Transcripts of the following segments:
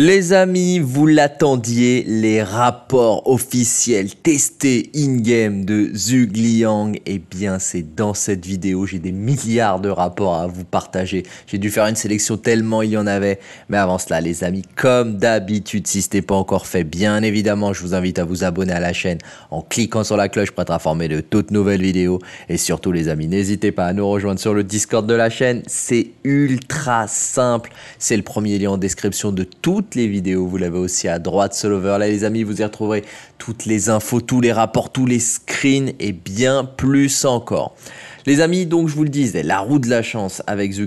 Les amis, vous l'attendiez, les rapports officiels testés in-game de Zhu Liang, eh bien c'est dans cette vidéo, j'ai des milliards de rapports à vous partager. J'ai dû faire une sélection tellement il y en avait. Mais avant cela les amis, comme d'habitude, si ce n'est pas encore fait, bien évidemment, je vous invite à vous abonner à la chaîne en cliquant sur la cloche pour être informé de toutes nouvelles vidéos. Et surtout les amis, n'hésitez pas à nous rejoindre sur le Discord de la chaîne, c'est ultra simple. C'est le premier lien en description de tout les vidéos. Vous l'avez aussi à droite, ce lover. Là, les amis, vous y retrouverez toutes les infos, tous les rapports, tous les screens et bien plus encore. Les amis, donc je vous le disais, la roue de la chance avec The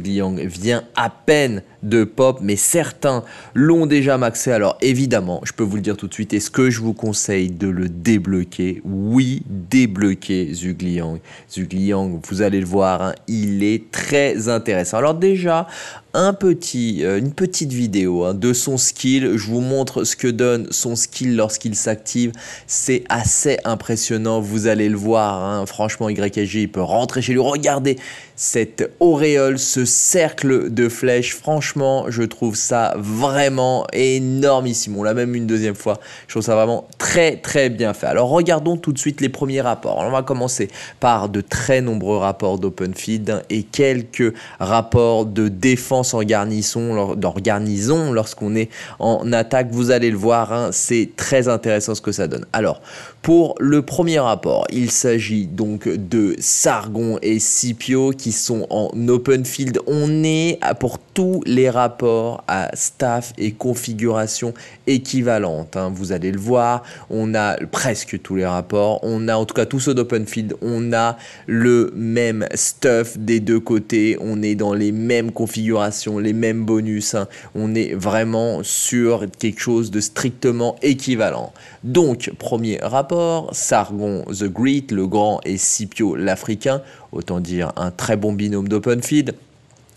vient à peine de pop, mais certains l'ont déjà maxé. Alors évidemment, je peux vous le dire tout de suite, est-ce que je vous conseille de le débloquer Oui, débloquer Zugliang. Zugliang, vous allez le voir, hein, il est très intéressant. Alors déjà, un petit, euh, une petite vidéo hein, de son skill. Je vous montre ce que donne son skill lorsqu'il s'active. C'est assez impressionnant, vous allez le voir. Hein. Franchement, YSG, il peut rentrer chez lui. Regardez cette auréole, ce cercle de flèches. Franchement, je trouve ça vraiment énormissime. On l'a même une deuxième fois. Je trouve ça vraiment très très bien fait. Alors regardons tout de suite les premiers rapports. on va commencer par de très nombreux rapports d'open field et quelques rapports de défense en garnison, garnison lorsqu'on est en attaque. Vous allez le voir, hein, c'est très intéressant ce que ça donne. Alors, pour le premier rapport, il s'agit donc de Sargon et Scipio qui sont en open field. On est pour tous les rapports à staff et configuration équivalente. Hein. Vous allez le voir, on a presque tous les rapports. On a en tout cas tous ceux d'Open Feed. on a le même stuff des deux côtés. On est dans les mêmes configurations, les mêmes bonus. Hein. On est vraiment sur quelque chose de strictement équivalent. Donc, premier rapport, Sargon the Great, le grand, et Scipio l'Africain. Autant dire un très bon binôme d'Open Feed.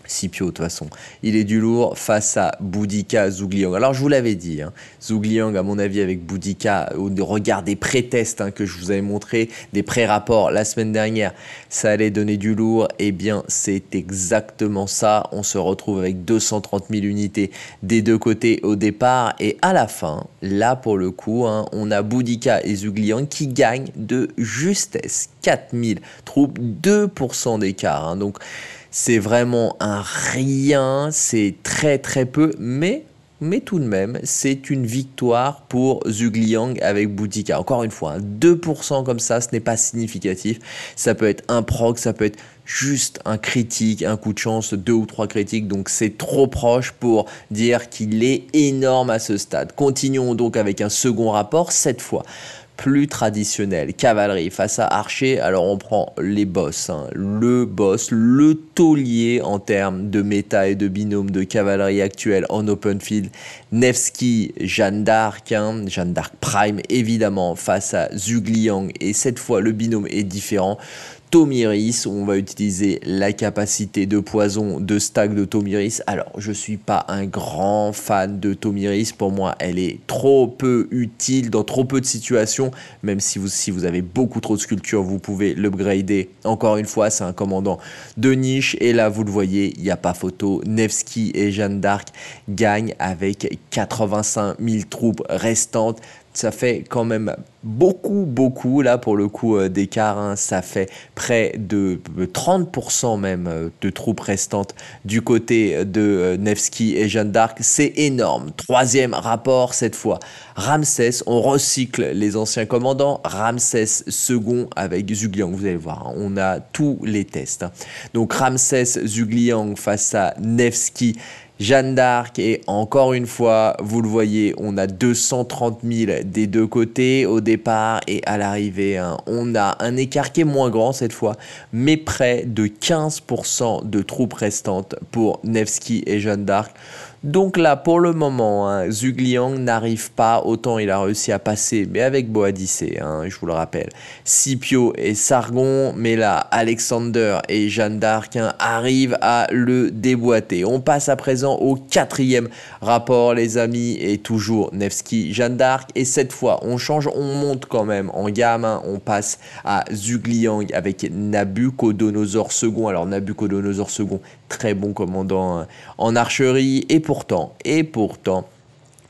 Scipio, de toute façon. Il est du lourd face à boudica Zougliang. Alors, je vous l'avais dit, hein, à mon avis, avec Boudica, au regard des pré-tests hein, que je vous avais montré, des pré-rapports la semaine dernière, ça allait donner du lourd. Eh bien, c'est exactement ça. On se retrouve avec 230 000 unités des deux côtés au départ. Et à la fin, là, pour le coup, hein, on a Boudica et Zougliang qui gagnent de justesse, 4000 troupes, 2% d'écart. Hein. Donc c'est vraiment un rien, c'est très très peu, mais mais tout de même, c'est une victoire pour Zugliang avec Boutika. Encore une fois, 2% hein, comme ça, ce n'est pas significatif. Ça peut être un proc, ça peut être juste un critique, un coup de chance, deux ou trois critiques. Donc c'est trop proche pour dire qu'il est énorme à ce stade. Continuons donc avec un second rapport, cette fois plus traditionnel, Cavalerie face à archer, alors on prend les boss, hein. le boss, le taulier en termes de méta et de binôme de cavalerie actuelle en open field. Nevsky, Jeanne d'Arc, hein. Jeanne d'Arc Prime évidemment face à Zugliang et cette fois le binôme est différent. Tomiris, on va utiliser la capacité de poison de stack de Tomiris. Alors, je ne suis pas un grand fan de Tomiris. Pour moi, elle est trop peu utile dans trop peu de situations. Même si vous, si vous avez beaucoup trop de sculptures, vous pouvez l'upgrader. Encore une fois, c'est un commandant de niche. Et là, vous le voyez, il n'y a pas photo. Nevsky et Jeanne d'Arc gagnent avec 85 000 troupes restantes ça fait quand même beaucoup, beaucoup, là pour le coup, euh, d'écart. Hein. ça fait près de 30% euh, même euh, de troupes restantes du côté de Nevsky et Jeanne d'Arc. C'est énorme. Troisième rapport cette fois. Ramsès, on recycle les anciens commandants. Ramsès second avec Zugliang, vous allez voir, hein, on a tous les tests. Hein. Donc Ramsès Zugliang face à Nevsky Jeanne d'Arc, et encore une fois, vous le voyez, on a 230 000 des deux côtés au départ et à l'arrivée. Hein, on a un écart moins grand cette fois, mais près de 15% de troupes restantes pour Nevsky et Jeanne d'Arc. Donc là, pour le moment, hein, Zugliang n'arrive pas, autant il a réussi à passer, mais avec Boadice, hein, je vous le rappelle. Scipio et Sargon, mais là, Alexander et Jeanne d'Arc hein, arrivent à le déboîter. On passe à présent au quatrième rapport, les amis, et toujours Nevsky, Jeanne d'Arc, et cette fois, on change, on monte quand même en gamme, on passe à Zugliang avec Nabucodonosor second. Alors Nabucodonosor II, très bon commandant euh, en archerie. Et pourtant, et pourtant,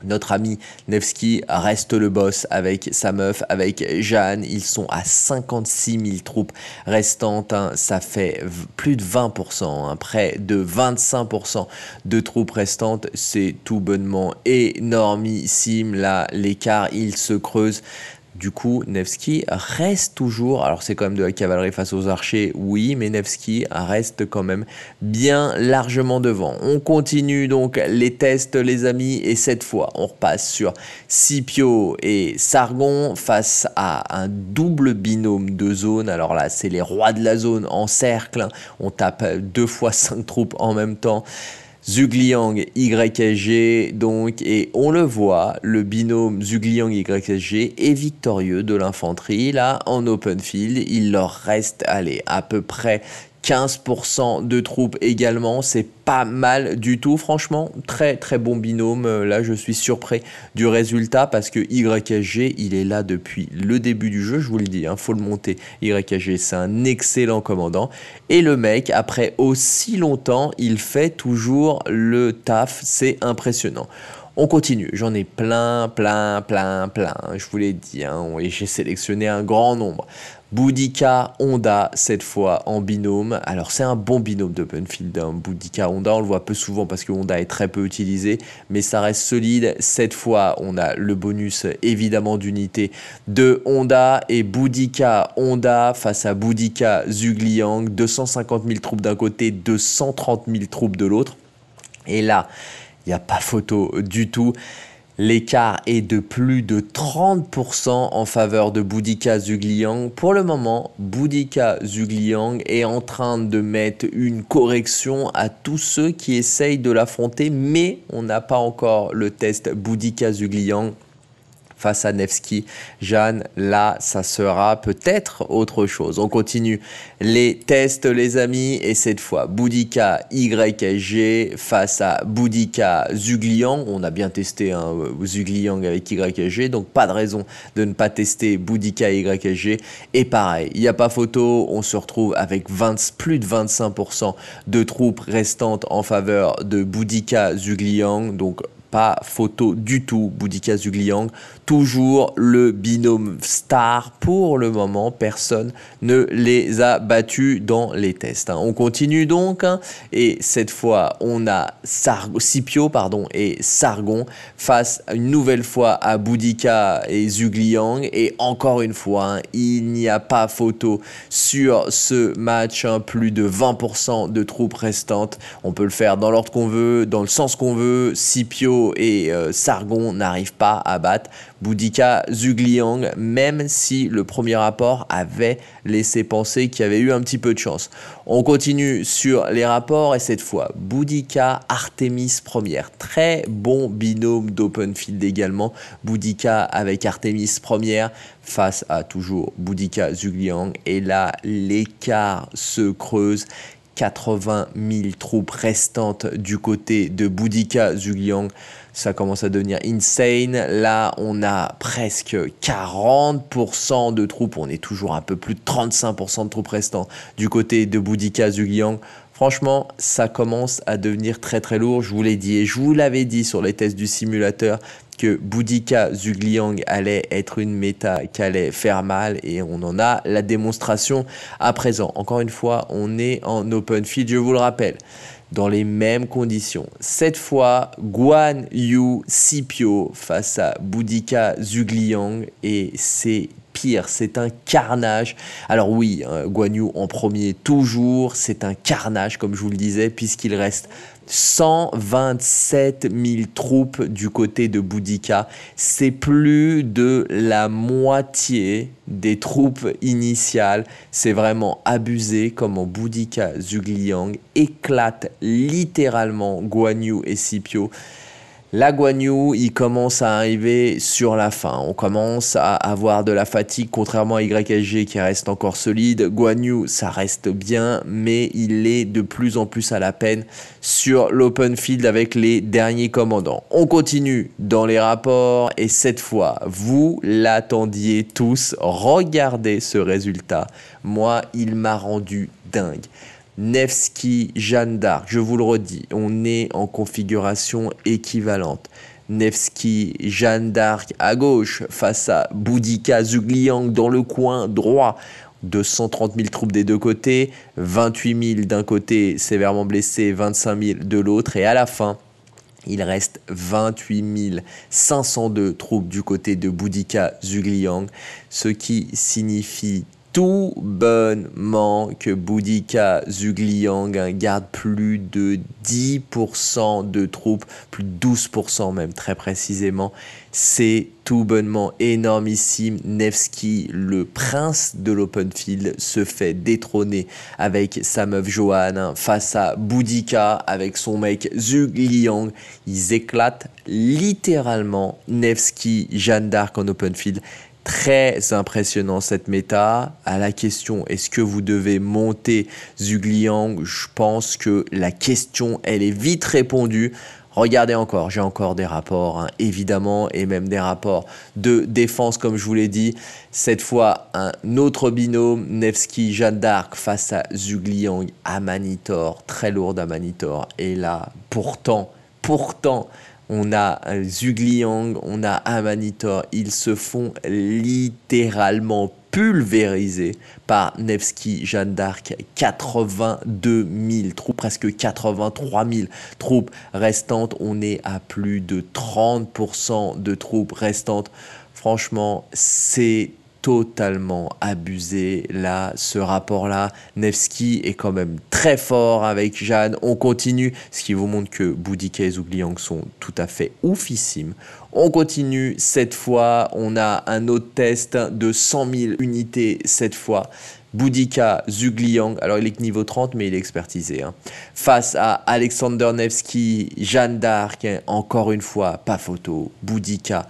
notre ami Nevsky reste le boss avec sa meuf, avec Jeanne. Ils sont à 56 000 troupes restantes. Hein. Ça fait plus de 20%, hein. près de 25% de troupes restantes. C'est tout bonnement énormissime. Là, l'écart, il se creuse du coup, Nevsky reste toujours, alors c'est quand même de la cavalerie face aux archers, oui, mais Nevsky reste quand même bien largement devant. On continue donc les tests, les amis, et cette fois, on repasse sur Scipio et Sargon face à un double binôme de zone. Alors là, c'est les rois de la zone en cercle. Hein. On tape deux fois cinq troupes en même temps. Zugliang YSG donc et on le voit le binôme Zugliang YSG est victorieux de l'infanterie là en open field il leur reste allez à peu près 15% de troupes également, c'est pas mal du tout. Franchement, très très bon binôme. Euh, là, je suis surpris du résultat parce que YKG il est là depuis le début du jeu. Je vous le dis, il hein. faut le monter. YKG c'est un excellent commandant. Et le mec, après aussi longtemps, il fait toujours le taf. C'est impressionnant. On continue, j'en ai plein, plein, plein, plein, je vous l'ai dit, hein, et j'ai sélectionné un grand nombre. Boudica, Honda, cette fois en binôme. Alors c'est un bon binôme de hein. Boudica, Honda, on le voit peu souvent parce que Honda est très peu utilisé, mais ça reste solide. Cette fois, on a le bonus évidemment d'unité de Honda et Boudica, Honda face à Boudica, Zugliang, 250 000 troupes d'un côté, 230 000 troupes de l'autre. Et là, il n'y a pas photo du tout. L'écart est de plus de 30% en faveur de Boudica Zugliang. Pour le moment, Boudica Zugliang est en train de mettre une correction à tous ceux qui essayent de l'affronter, mais on n'a pas encore le test Boudica Zugliang face à Nevsky. Jeanne, là, ça sera peut-être autre chose. On continue les tests, les amis, et cette fois, Boudica YSG face à Boudica Zugliang. On a bien testé un hein, Zugliang avec YSG, donc pas de raison de ne pas tester Boudica YSG. Et pareil, il n'y a pas photo, on se retrouve avec plus de 25% de troupes restantes en faveur de Boudica Zugliang, donc photo du tout, Boudica Zugliang. Toujours le binôme star. Pour le moment, personne ne les a battus dans les tests. Hein. On continue donc. Hein. et cette fois, on a Sargo, Scipio pardon, et Sargon face une nouvelle fois à Boudica et Zugliang. Et encore une fois, hein, il n'y a pas photo sur ce match. plus de 20% de troupes restantes. On peut le faire dans l'ordre qu'on veut, dans le sens qu'on veut. Scipio et euh, Sargon n'arrive pas à battre boudica Zugliang, même si le premier rapport avait laissé penser qu'il y avait eu un petit peu de chance. On continue sur les rapports et cette fois boudica Artemis première. Très bon binôme d'open field également. Boudica avec Artemis première face à toujours boudica Zugliang. Et là, l'écart se creuse. 80 000 troupes restantes du côté de Boudica Liang, Ça commence à devenir insane. Là, on a presque 40% de troupes. On est toujours un peu plus de 35% de troupes restantes du côté de Boudica Liang. Franchement, ça commence à devenir très très lourd. Je vous l'ai dit et je vous l'avais dit sur les tests du simulateur que Boudica Zugliang allait être une méta qui allait faire mal et on en a la démonstration à présent. Encore une fois, on est en open field, je vous le rappelle, dans les mêmes conditions. Cette fois, Guan Yu Scipio face à Boudica Zugliang et c'est pire, c'est un carnage. Alors oui, euh, Guan Yu en premier toujours, c'est un carnage comme je vous le disais, puisqu'il reste 127 000 troupes du côté de Boudica. C'est plus de la moitié des troupes initiales. C'est vraiment abusé comment Boudica Zugliang éclate littéralement Guan Yu et Scipio. La Guanyu, il commence à arriver sur la fin. On commence à avoir de la fatigue, contrairement à YSG qui reste encore solide. Guanyu, ça reste bien, mais il est de plus en plus à la peine sur l'open field avec les derniers commandants. On continue dans les rapports et cette fois, vous l'attendiez tous. Regardez ce résultat. Moi, il m'a rendu dingue. Nevsky, Jeanne d'Arc, je vous le redis, on est en configuration équivalente. Nevsky, Jeanne d'Arc à gauche face à Boudika Zugliang dans le coin droit. 230 000 troupes des deux côtés, 28 000 d'un côté sévèrement blessés, 25 000 de l'autre, et à la fin, il reste 28 502 troupes du côté de boudica Zugliang, ce qui signifie tout bonnement que Boudica Zugliang garde plus de 10% de troupes, plus de 12% même très précisément. C'est tout bonnement énormissime. Nevsky, le prince de l'open field, se fait détrôner avec sa meuf Johan face à Boudica avec son mec Zugliang. Ils éclatent littéralement Nevsky, Jeanne d'Arc en open field très impressionnant cette méta. À la question est-ce que vous devez monter Zugliang Je pense que la question elle est vite répondue. Regardez encore, j'ai encore des rapports, hein, évidemment, et même des rapports de défense, comme je vous l'ai dit. Cette fois, un autre binôme, Nevsky, Jeanne d'Arc face à Zugliang, Amanitor, très lourde Amanitor. Et là, pourtant, pourtant, on a Zugliang, on a Amanitor, ils se font littéralement pulvériser par Nevsky, Jeanne d'Arc, 82 000 troupes, presque 83 000 troupes restantes, on est à plus de 30% de troupes restantes. Franchement, c'est totalement abusé là, ce rapport-là. Nevsky est quand même très fort avec Jeanne. On continue, ce qui vous montre que Boudica et Zugliang sont tout à fait oufissimes. On continue cette fois, on a un autre test de 100 000 unités cette fois. Boudica, Zugliang, alors il est que niveau 30 mais il est expertisé. Hein. Face à Alexander Nevsky, Jeanne d'Arc, encore une fois, pas photo, Boudica.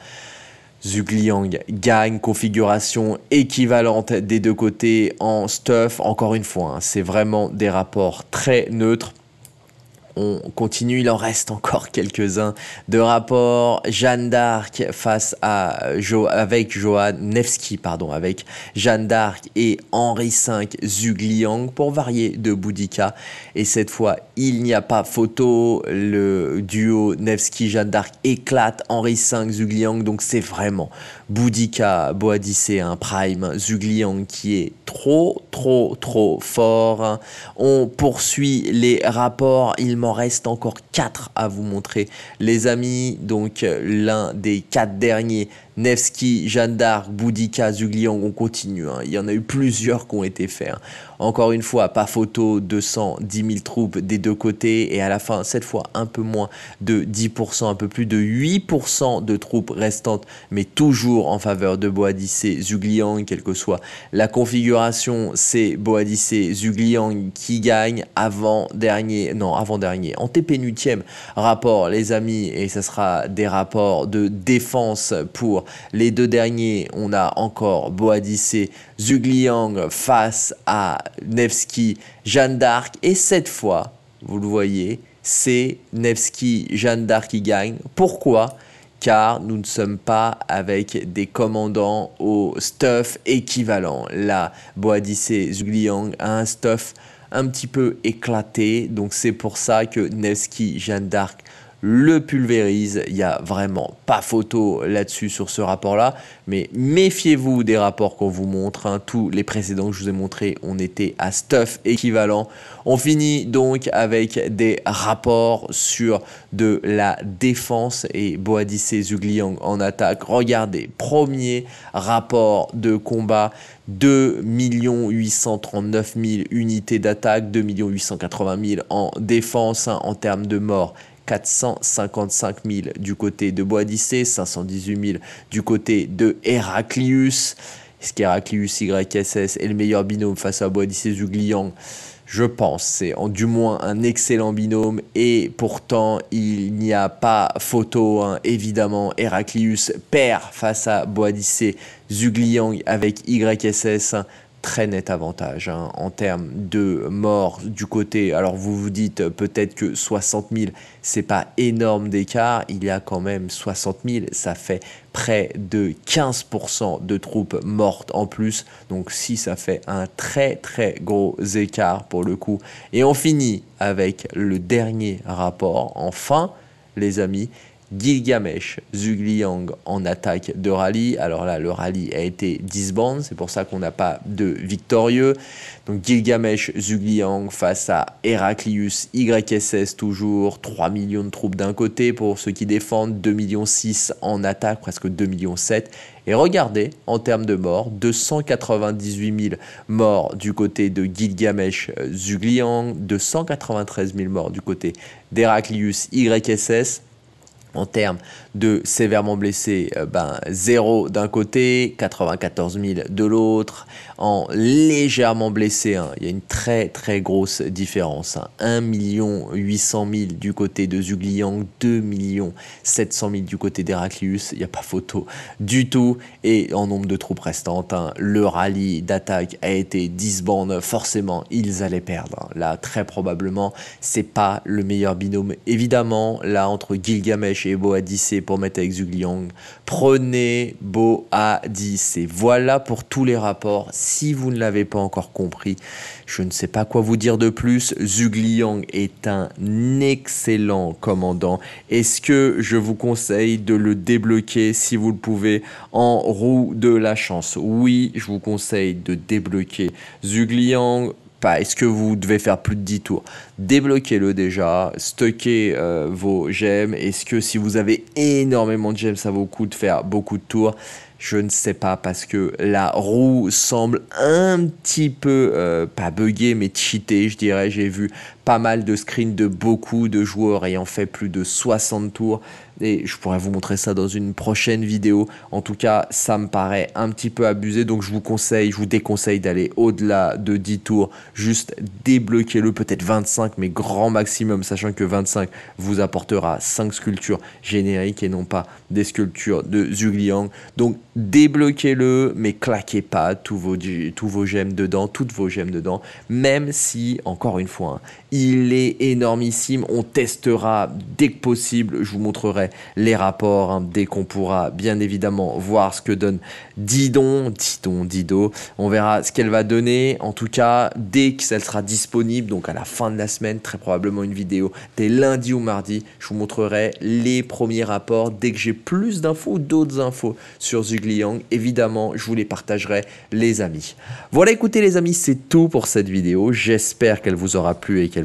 Zugliang gagne, configuration équivalente des deux côtés en stuff. Encore une fois, hein, c'est vraiment des rapports très neutres on continue, il en reste encore quelques-uns de rapports. Jeanne d'Arc face à avec Johan Nevsky, pardon, avec Jeanne d'Arc et Henri V Zugliang pour varier de Boudica. Et cette fois, il n'y a pas photo. Le duo Nevsky-Jeanne d'Arc éclate Henri V Zugliang. Donc c'est vraiment Boudica, Boadicea, un prime Zugliang qui est trop, trop, trop fort. On poursuit les rapports. Il reste encore 4 à vous montrer, les amis. Donc euh, l'un des 4 derniers, Nevsky, Jeanne d'Arc, Boudica, Zugliang, on continue. Hein. Il y en a eu plusieurs qui ont été faits. Hein. Encore une fois, pas photo, 210 000 troupes des deux côtés. Et à la fin, cette fois, un peu moins de 10%, un peu plus de 8% de troupes restantes, mais toujours en faveur de Boadice Zugliang, quelle que soit la configuration. C'est Boadice Zugliang qui gagne avant-dernier, non, avant-dernier, en TP-nutième rapport, les amis. Et ce sera des rapports de défense pour les deux derniers, on a encore Boadice, Zugliang face à Nevsky, Jeanne d'Arc. Et cette fois, vous le voyez, c'est Nevsky, Jeanne d'Arc qui gagne. Pourquoi car nous ne sommes pas avec des commandants au stuff équivalent. Là, Boadice Zugliang a un stuff un petit peu éclaté, donc c'est pour ça que Nevsky, Jeanne d'Arc le pulvérise. Il n'y a vraiment pas photo là-dessus sur ce rapport-là. Mais méfiez-vous des rapports qu'on vous montre. Hein. Tous les précédents que je vous ai montrés, on était à stuff équivalent. On finit donc avec des rapports sur de la défense et Boadice Zugliang en attaque. Regardez, premier rapport de combat. 2 839 000 unités d'attaque, 2 880 000 en défense hein, en termes de morts 455 000 du côté de Boadice, 518 000 du côté de Heraclius. Est-ce quheraclius YSS est le meilleur binôme face à Boadice zugliang je pense. C'est du moins un excellent binôme et pourtant il n'y a pas photo. Hein. Évidemment, Heraclius perd face à Boadice Zugliang avec YSS très net avantage hein, en termes de morts du côté. Alors vous vous dites euh, peut-être que 60 000, c'est pas énorme d'écart. Il y a quand même 60 000, ça fait près de 15% de troupes mortes en plus. Donc si ça fait un très très gros écart pour le coup. Et on finit avec le dernier rapport. Enfin, les amis, Gilgamesh, Zugliang en attaque de rallye. Alors là, le rallye a été disband, c'est pour ça qu'on n'a pas de victorieux. Donc Gilgamesh, Zugliang face à Heraclius, YSS toujours, 3 millions de troupes d'un côté pour ceux qui défendent, 2 millions 6 en attaque, presque 2 millions 7. Et regardez, en termes de morts, 298 000 morts du côté de Gilgamesh Zugliang, 293 000 morts du côté dheraclius YSS en termes de sévèrement blessés, euh, ben, 0 d'un côté, 94 000 de l'autre. En légèrement blessés, hein, il y a une très très grosse différence. 1 800 000 du côté de Zugliang, 2 700 000 du côté d'Héraclius. Il n'y a pas photo du tout. Et en nombre de troupes restantes, hein, le rallye d'attaque a été 10 bandes. Forcément, ils allaient perdre. Hein. Là, très probablement, c'est pas le meilleur binôme. Évidemment, là, entre Gilgamesh et Boadicea, mettre avec Zhugliang, Prenez et Voilà pour tous les rapports. Si vous ne l'avez pas encore compris, je ne sais pas quoi vous dire de plus. Zugliang est un excellent commandant. Est-ce que je vous conseille de le débloquer si vous le pouvez en roue de la chance Oui, je vous conseille de débloquer Zugliang est-ce que vous devez faire plus de 10 tours Débloquez-le déjà, stockez euh, vos gemmes. Est-ce que si vous avez énormément de gemmes, ça vaut le coup de faire beaucoup de tours je ne sais pas parce que la roue semble un petit peu, euh, pas buggée, mais cheatée, je dirais. J'ai vu pas mal de screens de beaucoup de joueurs ayant fait plus de 60 tours et je pourrais vous montrer ça dans une prochaine vidéo. En tout cas, ça me paraît un petit peu abusé, donc je vous conseille, je vous déconseille d'aller au-delà de 10 tours, juste débloquez-le, peut-être 25, mais grand maximum, sachant que 25 vous apportera 5 sculptures génériques et non pas des sculptures de Zhugliang. Donc débloquez-le, mais claquez pas tous vos, tous vos gemmes dedans, toutes vos gemmes dedans, même si, encore une fois, hein, il est énormissime. On testera dès que possible. Je vous montrerai les rapports hein, dès qu'on pourra, bien évidemment, voir ce que donne Didon. Didon, Dido. On verra ce qu'elle va donner. En tout cas, dès qu'elle sera disponible, donc à la fin de la semaine, très probablement une vidéo dès lundi ou mardi, je vous montrerai les premiers rapports dès que j'ai plus d'infos, d'autres infos sur Zugliang. Évidemment, je vous les partagerai, les amis. Voilà, écoutez, les amis, c'est tout pour cette vidéo. J'espère qu'elle vous aura plu et qu'elle